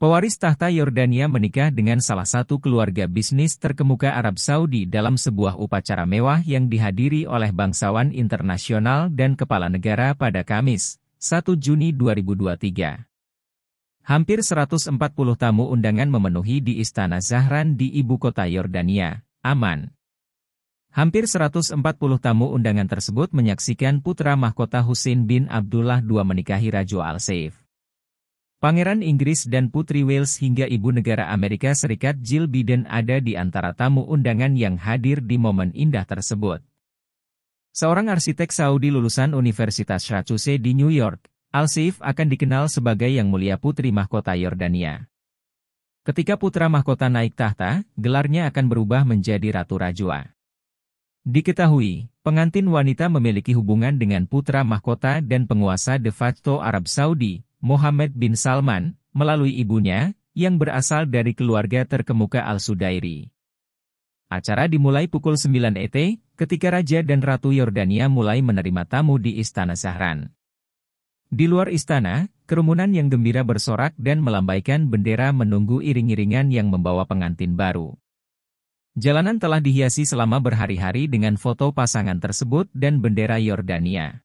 Pewaris tahta Yordania menikah dengan salah satu keluarga bisnis terkemuka Arab Saudi dalam sebuah upacara mewah yang dihadiri oleh bangsawan internasional dan kepala negara pada Kamis, 1 Juni 2023. Hampir 140 tamu undangan memenuhi di Istana Zahran di ibu kota Yordania, Aman. Hampir 140 tamu undangan tersebut menyaksikan putra mahkota Husin bin Abdullah II menikahi Raja Al-Saif. Pangeran Inggris dan Putri Wales hingga Ibu Negara Amerika Serikat Jill Biden ada di antara tamu undangan yang hadir di momen indah tersebut. Seorang arsitek Saudi lulusan Universitas Syracuse di New York, al sif akan dikenal sebagai Yang Mulia Putri Mahkota Yordania. Ketika putra mahkota naik tahta, gelarnya akan berubah menjadi Ratu Rajwa. Diketahui, pengantin wanita memiliki hubungan dengan putra mahkota dan penguasa de facto Arab Saudi, Mohammed bin Salman, melalui ibunya, yang berasal dari keluarga terkemuka Al-Sudairi. Acara dimulai pukul 9 ET, ketika Raja dan Ratu Yordania mulai menerima tamu di Istana Sahran. Di luar istana, kerumunan yang gembira bersorak dan melambaikan bendera menunggu iring-iringan yang membawa pengantin baru. Jalanan telah dihiasi selama berhari-hari dengan foto pasangan tersebut dan bendera Yordania.